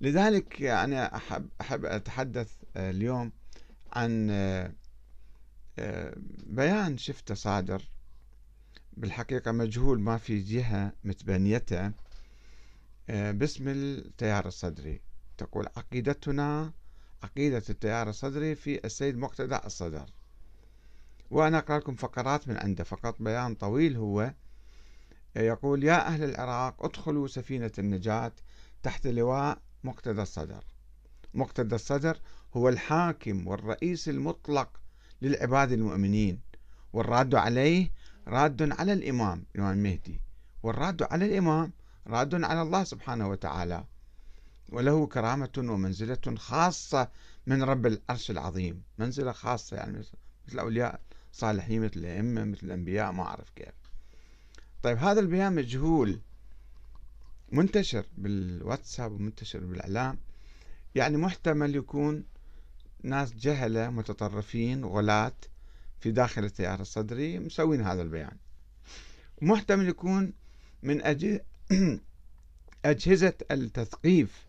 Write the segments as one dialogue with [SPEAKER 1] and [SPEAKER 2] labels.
[SPEAKER 1] لذلك أنا يعني أحب, أحب أتحدث آه، اليوم عن آه، آه، بيان شفته صادر بالحقيقة مجهول ما في جهة متبنيته باسم التيار الصدري تقول عقيدتنا عقيدة التيار الصدري في السيد مقتدى الصدر وأنا أقرأ لكم فقرات من عنده فقط بيان طويل هو يقول يا أهل العراق ادخلوا سفينة النجاة تحت لواء مقتدى الصدر مقتدى الصدر هو الحاكم والرئيس المطلق للعباد المؤمنين والراد عليه راد على الإمام الإمام المهدي والراد على الإمام راد على الله سبحانه وتعالى وله كرامة ومنزلة خاصة من رب العرش العظيم منزلة خاصة يعني مثل أولياء صالحين مثل الأئمة مثل الأنبياء ما أعرف كيف طيب هذا البيان مجهول منتشر بالواتساب ومنتشر بالإعلام يعني محتمل يكون ناس جهلة متطرفين غلاة في داخل التيار الصدري مسوين هذا البيان ومحتمل يكون من أجل أجهزة التثقيف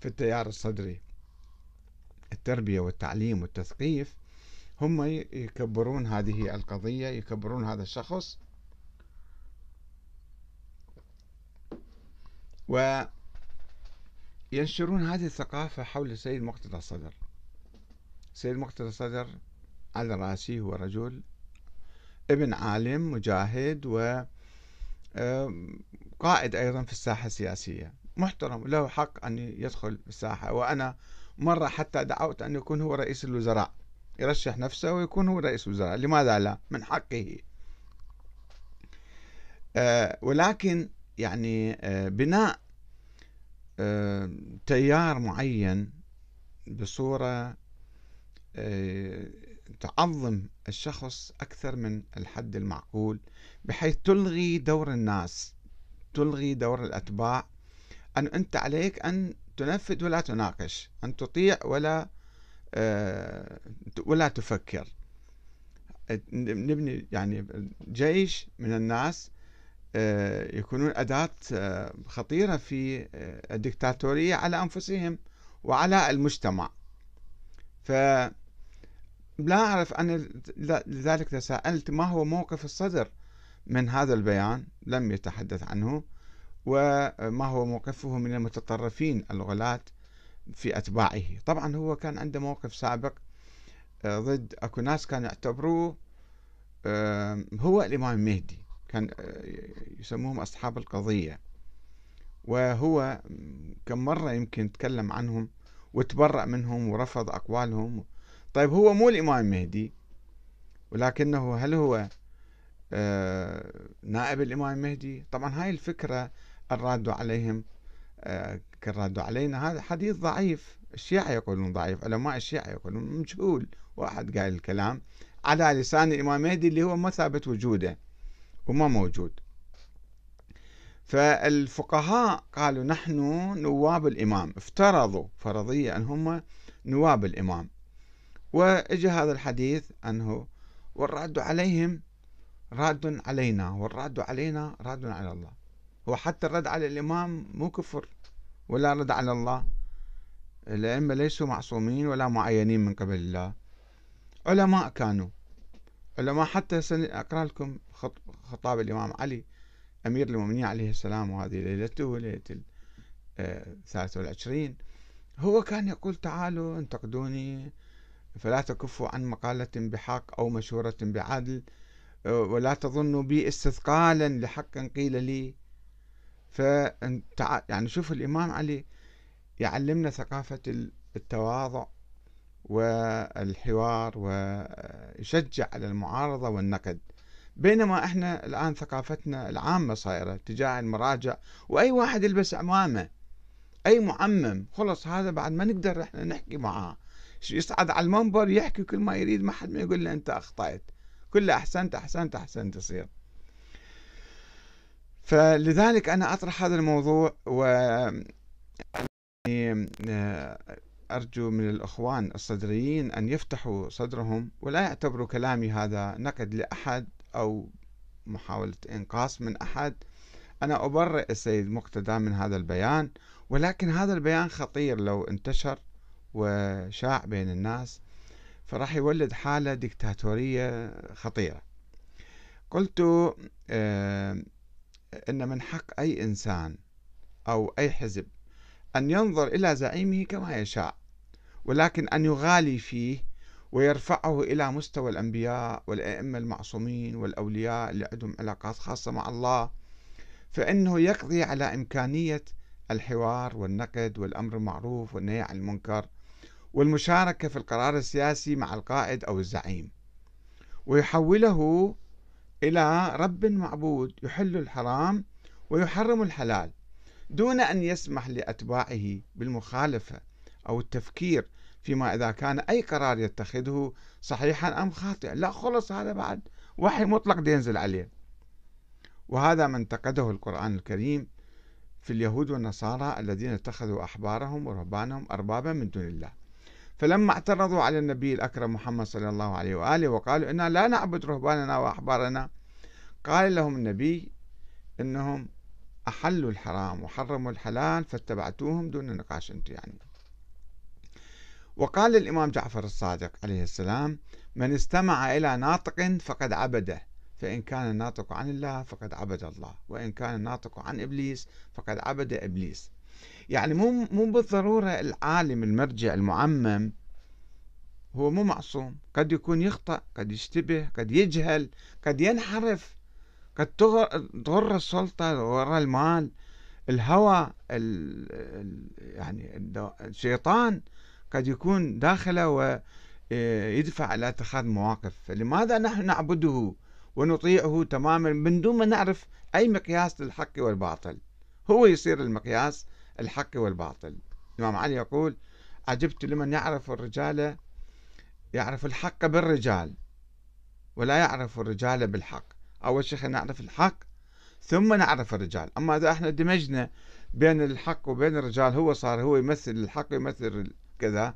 [SPEAKER 1] في التيار الصدري التربية والتعليم والتثقيف هم يكبرون هذه القضية يكبرون هذا الشخص وينشرون هذه الثقافة حول السيد مقتدى الصدر السيد مقتدى الصدر على رأسي هو رجل ابن عالم مجاهد و قائد أيضا في الساحة السياسية محترم له حق أن يدخل الساحة وأنا مرة حتى دعوت أن يكون هو رئيس الوزراء يرشح نفسه ويكون هو رئيس وزراء لماذا لا من حقه آه، ولكن يعني آه، بناء آه، تيار معين بصورة آه، تعظم الشخص أكثر من الحد المعقول بحيث تلغي دور الناس تلغي دور الأتباع أن أنت عليك أن تنفذ ولا تناقش أن تطيع ولا آه، ولا تفكر نبني يعني جيش من الناس آه، يكونون أداة آه، خطيرة في آه، الدكتاتورية على أنفسهم وعلى المجتمع ف لا أعرف أن لذلك تساءلت ما هو موقف الصدر من هذا البيان لم يتحدث عنه وما هو موقفه من المتطرفين الغلاة في أتباعه طبعا هو كان عنده موقف سابق ضد أكو ناس كانوا يعتبروه هو الإمام المهدي كان آه، يسموهم أصحاب القضية وهو كم مرة يمكن تكلم عنهم وتبرأ منهم ورفض أقوالهم طيب هو مو الإمام المهدي ولكنه هل هو آه، نائب الإمام المهدي طبعا هاي الفكرة الرادوا عليهم آه، كالراد علينا هذا حديث ضعيف الشيعة يقولون ضعيف علماء الشيعة يقولون مجهول واحد قال الكلام على لسان الإمام المهدي اللي هو ما ثابت وجوده وما موجود فالفقهاء قالوا نحن نواب الإمام افترضوا فرضية أن هم نواب الإمام وإجا هذا الحديث أنه والرد عليهم راد علينا والرد علينا راد على الله وحتى الرد على الإمام مو كفر ولا رد على الله الأئمة ليسوا معصومين ولا معينين من قبل الله علماء كانوا علماء حتى أقرأ لكم خطاب الإمام علي أمير المؤمنين عليه السلام وهذه ليلته ليلة آه، الثالثة والعشرين هو كان يقول تعالوا انتقدوني فلا تكفوا عن مقالة بحق أو مشورة بعدل آه، ولا تظنوا بي استثقالا لحق قيل لي ف يعني شوف الإمام علي يعلمنا ثقافة التواضع والحوار ويشجع على المعارضة والنقد بينما احنا الآن ثقافتنا العامة صايرة تجاه المراجع وأي واحد يلبس عمامة أي معمم خلص هذا بعد ما نقدر احنا نحكي معاه يصعد على المنبر يحكي كل ما يريد ما حد ما يقول له أنت أخطأت كل أحسنت أحسنت أحسنت تصير فلذلك أنا أطرح هذا الموضوع و يعني آه، أرجو من الأخوان الصدريين أن يفتحوا صدرهم ولا يعتبروا كلامي هذا نقد لأحد أو محاولة إنقاص من أحد أنا أبرئ السيد مقتدى من هذا البيان ولكن هذا البيان خطير لو انتشر وشاع بين الناس فراح يولد حالة ديكتاتورية خطيرة قلت آه، أن من حق أي إنسان أو أي حزب أن ينظر إلى زعيمه كما يشاء ولكن أن يغالي فيه ويرفعه إلى مستوى الأنبياء والأئمة المعصومين والأولياء اللي عندهم علاقات خاصة مع الله فإنه يقضي على إمكانية الحوار والنقد والأمر المعروف والنهي عن المنكر والمشاركة في القرار السياسي مع القائد أو الزعيم ويحوله إلى رب معبود يحل الحرام ويحرم الحلال دون أن يسمح لأتباعه بالمخالفة أو التفكير فيما إذا كان أي قرار يتخذه صحيحا أم خاطئا لا خلص هذا بعد وحي مطلق ينزل عليه وهذا ما انتقده القرآن الكريم في اليهود والنصارى الذين اتخذوا أحبارهم ورهبانهم أربابا من دون الله فلما اعترضوا على النبي الأكرم محمد صلى الله عليه وآله وقالوا إنا لا نعبد رهباننا وأحبارنا قال لهم النبي إنهم أحلوا الحرام وحرموا الحلال فاتبعتوهم دون نقاش أنتم يعني وقال الإمام جعفر الصادق عليه السلام من استمع إلى ناطق فقد عبده فإن كان الناطق عن الله فقد عبد الله وإن كان الناطق عن إبليس فقد عبد إبليس يعني مو مو بالضرورة العالم المرجع المعمم هو مو معصوم قد يكون يخطأ قد يشتبه قد يجهل قد ينحرف قد تغر السلطة تغر المال الهوى ال يعني الشيطان قد يكون داخله ويدفع الى اتخاذ مواقف فلماذا نحن نعبده ونطيعه تماما من دون ما نعرف أي مقياس للحق والباطل هو يصير المقياس الحق والباطل الإمام علي يقول عجبت لمن يعرف الرجال يعرف الحق بالرجال ولا يعرف الرجال بالحق أول شيء نعرف الحق ثم نعرف الرجال أما إذا احنا دمجنا بين الحق وبين الرجال هو صار هو يمثل الحق ويمثل كذا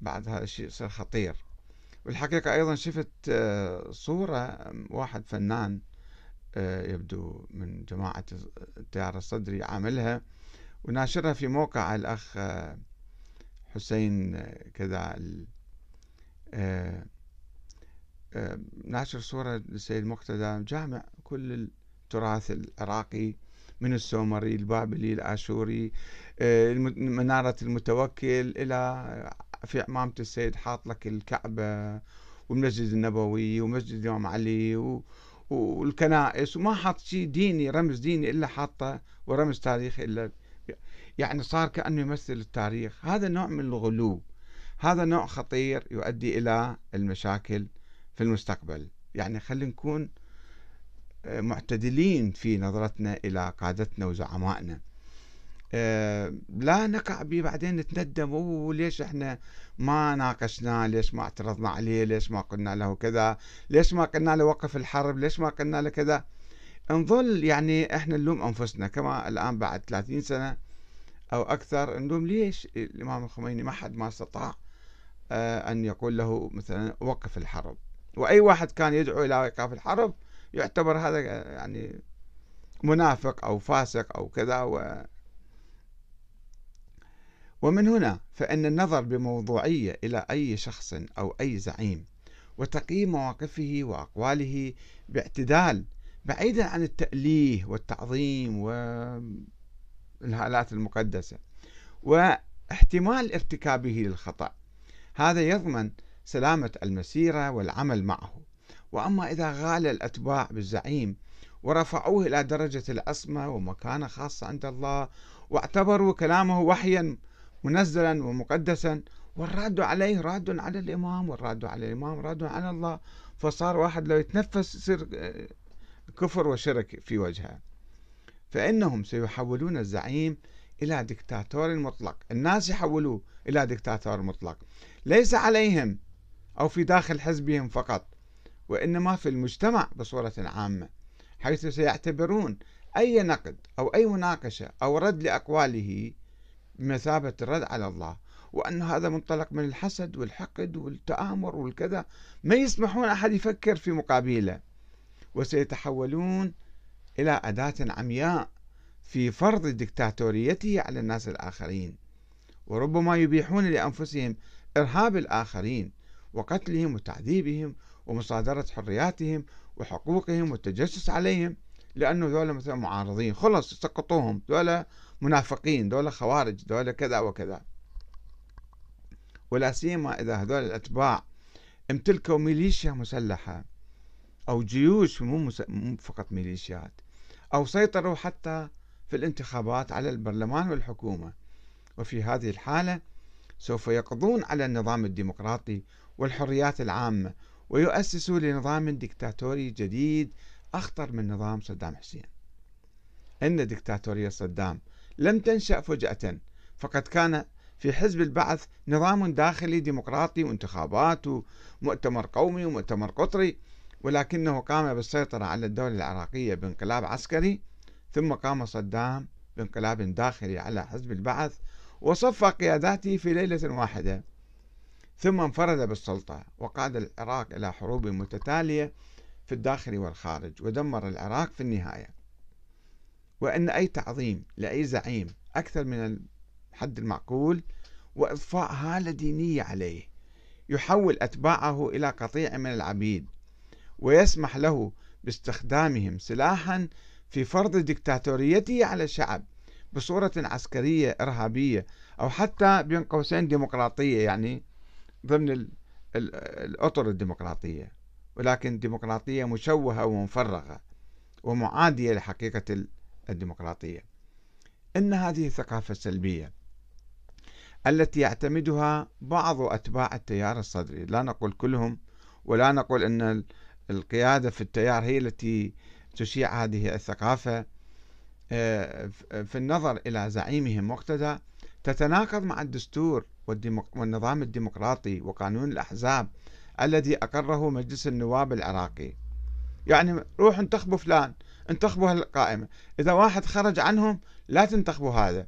[SPEAKER 1] بعد هذا الشيء صار خطير والحقيقة أيضا شفت آه، صورة واحد فنان آه، يبدو من جماعة التيار الصدري عاملها وناشرها في موقع الأخ آه، حسين كذا ناشر صورة للسيد مقتدى جامع كل التراث العراقي من السومري البابلي الآشوري آه، منارة المتوكل إلى في عمامة السيد حاط لك الكعبة والمسجد النبوي ومسجد يوم علي والكنائس وما حاط شيء ديني رمز ديني إلا حاطه ورمز تاريخي إلا يعني صار كأنه يمثل التاريخ هذا نوع من الغلو هذا نوع خطير يؤدي إلى المشاكل في المستقبل يعني خلينا نكون معتدلين في نظرتنا إلى قادتنا وزعمائنا آه، لا نقع به بعدين نتندم وليش احنا ما ناقشناه ليش ما اعترضنا عليه ليش ما قلنا له كذا ليش ما قلنا له وقف الحرب ليش ما قلنا له كذا نظل يعني احنا نلوم انفسنا كما الان بعد 30 سنه او اكثر نلوم ليش الامام الخميني ما حد ما استطاع آه، ان يقول له مثلا وقف الحرب واي واحد كان يدعو الى ايقاف الحرب يعتبر هذا يعني منافق أو فاسق أو كذا و ومن هنا فإن النظر بموضوعية إلى أي شخص أو أي زعيم وتقييم مواقفه وأقواله باعتدال بعيدا عن التأليه والتعظيم والهالات المقدسة واحتمال ارتكابه للخطأ هذا يضمن سلامة المسيرة والعمل معه وأما إذا غال الأتباع بالزعيم ورفعوه إلى درجة العصمة ومكانة خاصة عند الله واعتبروا كلامه وحيا منزلا ومقدسا والراد عليه راد على الإمام والراد على الإمام راد على الله فصار واحد لو يتنفس يصير آه، كفر وشرك في وجهه فإنهم سيحولون الزعيم إلى دكتاتور مطلق الناس يحولوه إلى دكتاتور مطلق ليس عليهم أو في داخل حزبهم فقط وإنما في المجتمع بصورة عامة حيث سيعتبرون أي نقد أو أي مناقشة أو رد لأقواله بمثابة الرد على الله وأن هذا منطلق من الحسد والحقد والتآمر والكذا ما يسمحون أحد يفكر في مقابله وسيتحولون إلى أداة عمياء في فرض دكتاتوريته على الناس الآخرين وربما يبيحون لأنفسهم إرهاب الآخرين وقتلهم وتعذيبهم ومصادرة حرياتهم وحقوقهم والتجسس عليهم لأنه ذولا مثلا معارضين خلص سقطوهم ذولا منافقين ذولا خوارج ذولا كذا وكذا ولا سيما إذا هذول الأتباع امتلكوا ميليشيا مسلحة أو جيوش مو فقط ميليشيات أو سيطروا حتى في الانتخابات على البرلمان والحكومة وفي هذه الحالة سوف يقضون على النظام الديمقراطي والحريات العامة ويؤسس لنظام دكتاتوري جديد أخطر من نظام صدام حسين إن دكتاتورية صدام لم تنشأ فجأة فقد كان في حزب البعث نظام داخلي ديمقراطي وانتخابات ومؤتمر قومي ومؤتمر قطري ولكنه قام بالسيطرة على الدولة العراقية بانقلاب عسكري ثم قام صدام بانقلاب داخلي على حزب البعث وصفى قياداته في ليلة واحدة ثم انفرد بالسلطة وقاد العراق إلى حروب متتالية في الداخل والخارج ودمر العراق في النهاية وأن أي تعظيم لأي زعيم أكثر من الحد المعقول وإضفاء هالة دينية عليه يحول أتباعه إلى قطيع من العبيد ويسمح له باستخدامهم سلاحا في فرض دكتاتوريته على الشعب بصورة عسكرية إرهابية أو حتى بين قوسين ديمقراطية يعني ضمن الأطر الديمقراطية ولكن ديمقراطية مشوهة ومفرغة ومعادية لحقيقة الديمقراطية إن هذه الثقافة السلبية التي يعتمدها بعض أتباع التيار الصدري لا نقول كلهم ولا نقول أن القيادة في التيار هي التي تشيع هذه الثقافة آه، في النظر إلى زعيمهم مقتدى تتناقض مع الدستور والنظام الديمقراطي وقانون الأحزاب الذي أقره مجلس النواب العراقي يعني روح انتخبوا فلان انتخبوا هالقائمة إذا واحد خرج عنهم لا تنتخبوا هذا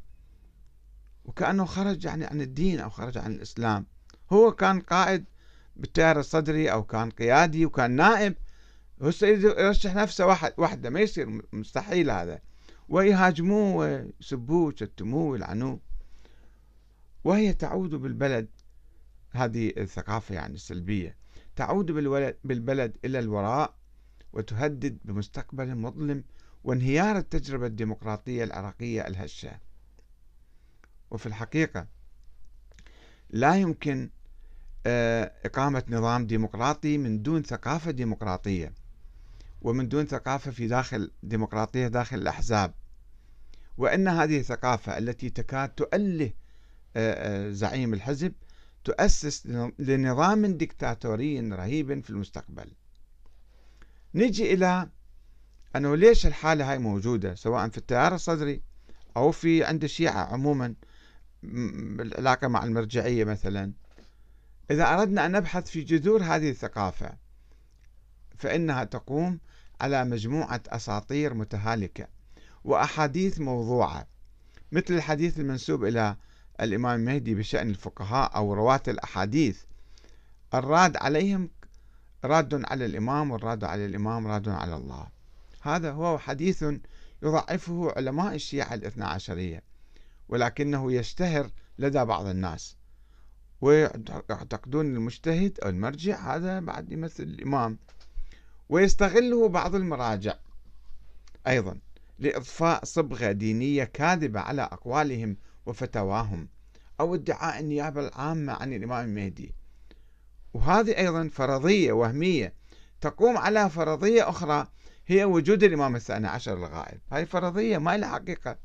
[SPEAKER 1] وكأنه خرج يعني عن الدين أو خرج عن الإسلام هو كان قائد بالتيار الصدري أو كان قيادي وكان نائب هسه يرشح نفسه واحد وحده ما يصير مستحيل هذا ويهاجموه ويسبوه ويشتموه ويلعنوه وهي تعود بالبلد هذه الثقافة يعني السلبية تعود بالبلد إلى الوراء وتهدد بمستقبل مظلم وانهيار التجربة الديمقراطية العراقية الهشة وفي الحقيقة لا يمكن آه، إقامة نظام ديمقراطي من دون ثقافة ديمقراطية ومن دون ثقافة في داخل ديمقراطية داخل الأحزاب وأن هذه الثقافة التي تكاد تؤله آه، آه، زعيم الحزب تؤسس لنظام دكتاتوري رهيب في المستقبل نجي إلى أنه ليش الحالة هاي موجودة سواء في التيار الصدري أو في عند الشيعة عموما بالعلاقه مع المرجعية مثلا إذا أردنا أن نبحث في جذور هذه الثقافة فإنها تقوم على مجموعة أساطير متهالكة وأحاديث موضوعة مثل الحديث المنسوب إلى الإمام المهدي بشأن الفقهاء أو رواة الأحاديث الراد عليهم راد على الإمام والراد على الإمام راد على الله هذا هو حديث يضعفه علماء الشيعة الاثنى عشرية ولكنه يشتهر لدى بعض الناس ويعتقدون المجتهد أو المرجع هذا بعد يمثل الإمام ويستغله بعض المراجع أيضا لإضفاء صبغة دينية كاذبة على أقوالهم وفتاواهم أو ادعاء النيابة العامة عن الإمام المهدي وهذه أيضا فرضية وهمية تقوم على فرضية أخرى هي وجود الإمام الثاني عشر الغائب هذه فرضية ما لها حقيقة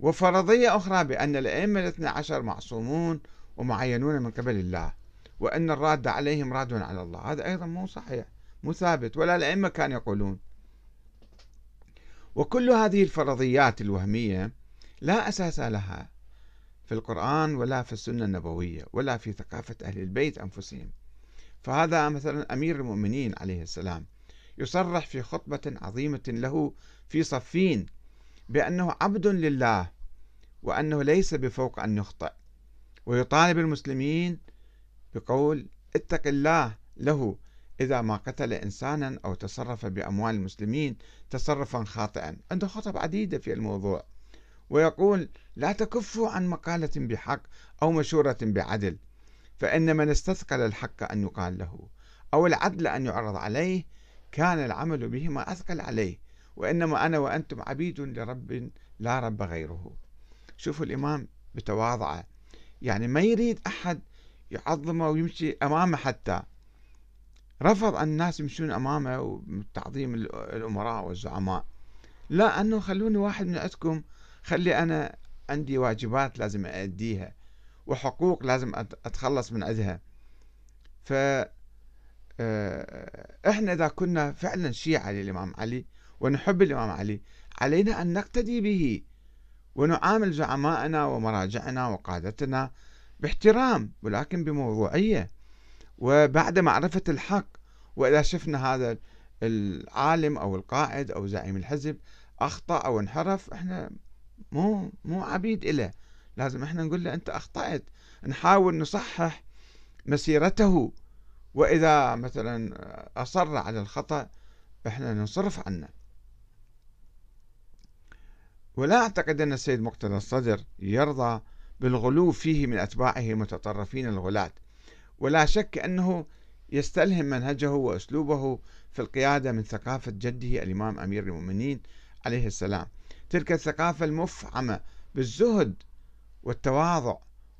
[SPEAKER 1] وفرضية أخرى بأن الأئمة الاثنى عشر معصومون ومعينون من قبل الله وأن الراد عليهم راد على الله هذا أيضا مو صحيح مو ثابت ولا الأئمة كانوا يقولون وكل هذه الفرضيات الوهمية لا أساس لها في القرآن ولا في السنة النبوية ولا في ثقافة أهل البيت أنفسهم فهذا مثلا أمير المؤمنين عليه السلام يصرح في خطبة عظيمة له في صفين بأنه عبد لله وأنه ليس بفوق أن يخطئ ويطالب المسلمين بقول اتق الله له إذا ما قتل إنسانا أو تصرف بأموال المسلمين تصرفا خاطئا عنده خطب عديدة في الموضوع ويقول لا تكفوا عن مقالة بحق أو مشورة بعدل فإن من استثقل الحق أن يقال له أو العدل أن يعرض عليه كان العمل بهما أثقل عليه وإنما أنا وأنتم عبيد لرب لا رب غيره شوفوا الإمام بتواضعه يعني ما يريد أحد يعظمه ويمشي أمامه حتى رفض أن الناس يمشون أمامه وتعظيم الأمراء والزعماء لا أنه خلوني واحد من عندكم خلي أنا عندي واجبات لازم أديها وحقوق لازم أتخلص من عندها ف آه، احنا اذا كنا فعلا شيعة للامام علي ونحب الامام علي علينا ان نقتدي به ونعامل زعمائنا ومراجعنا وقادتنا باحترام ولكن بموضوعية وبعد معرفة الحق وإذا شفنا هذا العالم أو القائد أو زعيم الحزب أخطأ أو انحرف احنا مو مو عبيد له لازم احنا نقول له أنت أخطأت نحاول نصحح مسيرته وإذا مثلا أصر على الخطأ احنا ننصرف عنه ولا أعتقد أن السيد مقتدى الصدر يرضى بالغلو فيه من أتباعه المتطرفين الغلاة ولا شك أنه يستلهم منهجه وأسلوبه في القيادة من ثقافة جده الإمام أمير المؤمنين عليه السلام تلك الثقافة المفعمة بالزهد والتواضع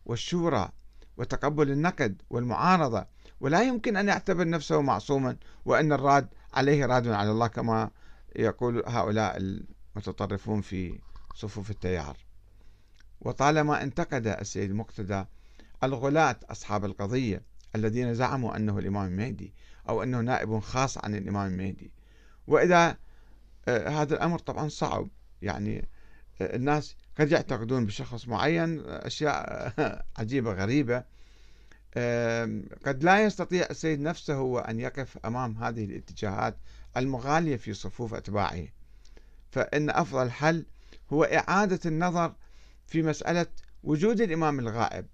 [SPEAKER 1] والشورى وتقبل النقد والمعارضة ولا يمكن أن يعتبر نفسه معصوما وأن الراد عليه راد على الله كما يقول هؤلاء المتطرفون في صفوف التيار وطالما انتقد السيد مقتدى الغلاة أصحاب القضية الذين زعموا أنه الإمام المهدي أو أنه نائب خاص عن الإمام المهدي وإذا آه، هذا الأمر طبعا صعب يعني آه، الناس قد يعتقدون بشخص معين آه، أشياء آه، عجيبة غريبة قد لا يستطيع السيد نفسه هو أن يقف أمام هذه الاتجاهات المغالية في صفوف أتباعه فإن أفضل حل هو إعادة النظر في مسألة وجود الإمام الغائب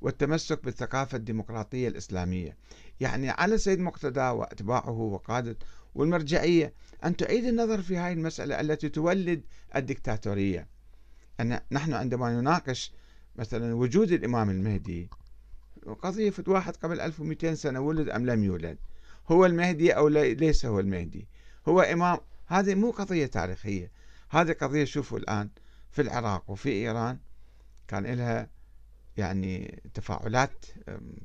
[SPEAKER 1] والتمسك بالثقافة الديمقراطية الإسلامية يعني على سيد مقتدى وأتباعه وقادة والمرجعية أن تعيد النظر في هذه المسألة التي تولد الدكتاتورية أن نحن عندما نناقش مثلا وجود الإمام المهدي قضية واحد قبل 1200 سنة ولد أم لم يولد هو المهدي أو ليس هو المهدي هو إمام هذه مو قضية تاريخية هذه قضية شوفوا الآن في العراق وفي إيران كان لها يعني تفاعلات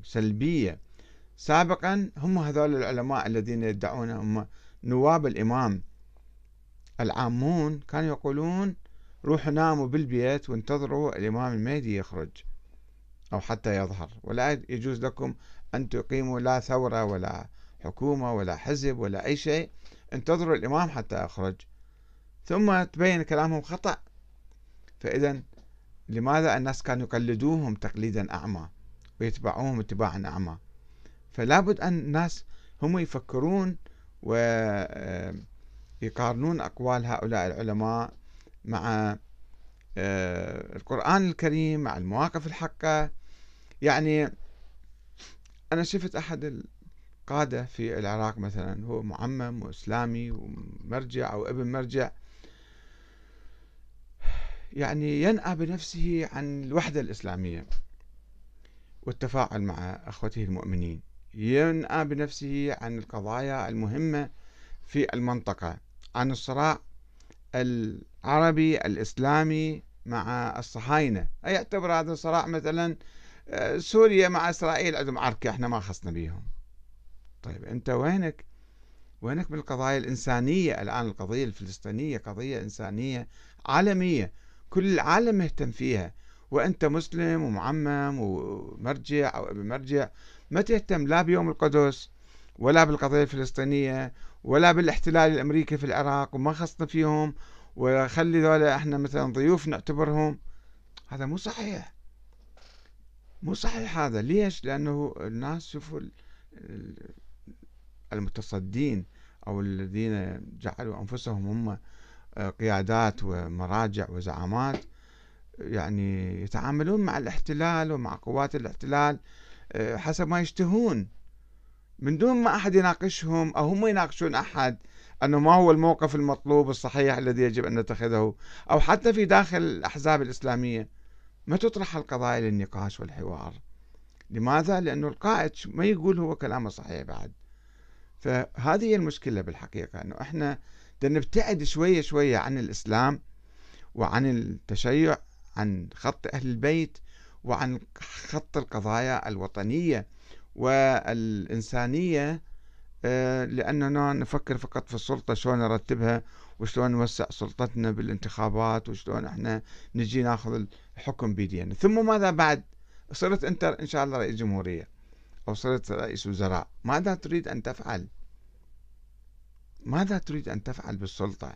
[SPEAKER 1] سلبية سابقا هم هذول العلماء الذين يدعون هم نواب الإمام العامون كانوا يقولون روحوا ناموا بالبيت وانتظروا الإمام المهدي يخرج أو حتى يظهر ولا يجوز لكم أن تقيموا لا ثورة ولا حكومة ولا حزب ولا أي شيء انتظروا الإمام حتى يخرج ثم تبين كلامهم خطأ فإذا لماذا الناس كانوا يقلدوهم تقليدا أعمى ويتبعوهم اتباعا أعمى فلا بد أن الناس هم يفكرون ويقارنون آه، أقوال هؤلاء العلماء مع آه، القرآن الكريم مع المواقف الحقة يعني أنا شفت أحد القادة في العراق مثلا هو معمم وإسلامي ومرجع أو ابن مرجع يعني ينأى بنفسه عن الوحدة الإسلامية والتفاعل مع أخوته المؤمنين ينأى بنفسه عن القضايا المهمة في المنطقة عن الصراع العربي الإسلامي مع الصهاينة يعتبر هذا الصراع مثلا آه، سوريا مع إسرائيل عندهم عركة احنا ما خصنا بيهم طيب أنت وينك وينك بالقضايا الإنسانية الآن القضية الفلسطينية قضية إنسانية عالمية كل العالم مهتم فيها وانت مسلم ومعمم ومرجع او ابن مرجع ما تهتم لا بيوم القدس ولا بالقضيه الفلسطينيه ولا بالاحتلال الامريكي في العراق وما خصنا فيهم وخلي ذولا احنا مثلا ضيوف نعتبرهم هذا مو صحيح مو صحيح هذا ليش لانه الناس شوفوا المتصدين او الذين جعلوا انفسهم هم آه، قيادات ومراجع وزعامات يعني يتعاملون مع الاحتلال ومع قوات الاحتلال آه، حسب ما يشتهون من دون ما أحد يناقشهم أو هم يناقشون أحد أنه ما هو الموقف المطلوب الصحيح الذي يجب أن نتخذه أو حتى في داخل الأحزاب الإسلامية ما تطرح القضايا للنقاش والحوار لماذا؟ لأنه القائد ما يقول هو كلامه صحيح بعد فهذه هي المشكلة بالحقيقة أنه إحنا لنبتعد شوية شوية عن الإسلام وعن التشيع عن خط أهل البيت وعن خط القضايا الوطنية والإنسانية آه، لأننا نفكر فقط في السلطة شلون نرتبها وشلون نوسع سلطتنا بالانتخابات وشلون احنا نجي ناخذ الحكم بيدينا ثم ماذا بعد صرت انت ان شاء الله رئيس جمهورية او صرت رئيس وزراء ماذا تريد ان تفعل ماذا تريد أن تفعل بالسلطة؟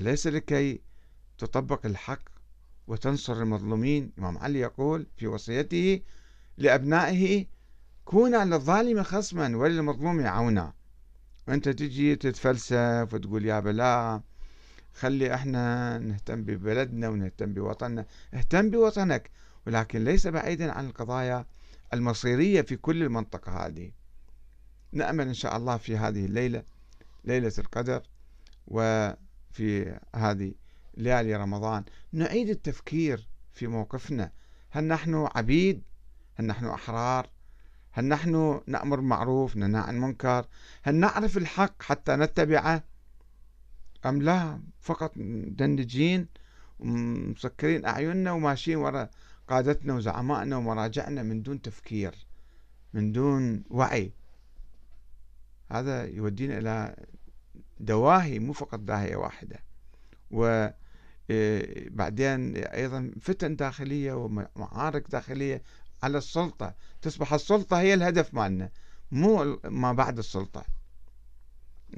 [SPEAKER 1] أليس لكي تطبق الحق وتنصر المظلومين؟ إمام علي يقول في وصيته لأبنائه كونا للظالم خصما وللمظلوم عونا وانت تجي تتفلسف وتقول يا بلا خلي احنا نهتم ببلدنا ونهتم بوطننا اهتم بوطنك ولكن ليس بعيدا عن القضايا المصيرية في كل المنطقة هذه نأمل إن شاء الله في هذه الليلة ليلة القدر وفي هذه ليالي رمضان نعيد التفكير في موقفنا هل نحن عبيد هل نحن أحرار هل نحن نأمر بالمعروف ننهى عن المنكر هل نعرف الحق حتى نتبعه أم لا فقط دندجين ومسكرين أعيننا وماشيين وراء قادتنا وزعمائنا ومراجعنا من دون تفكير من دون وعي هذا يودينا إلى دواهي مو فقط داهية واحدة وبعدين إيه، أيضا فتن داخلية ومعارك داخلية على السلطة تصبح السلطة هي الهدف مالنا مو ما بعد السلطة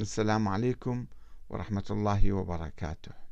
[SPEAKER 1] السلام عليكم ورحمة الله وبركاته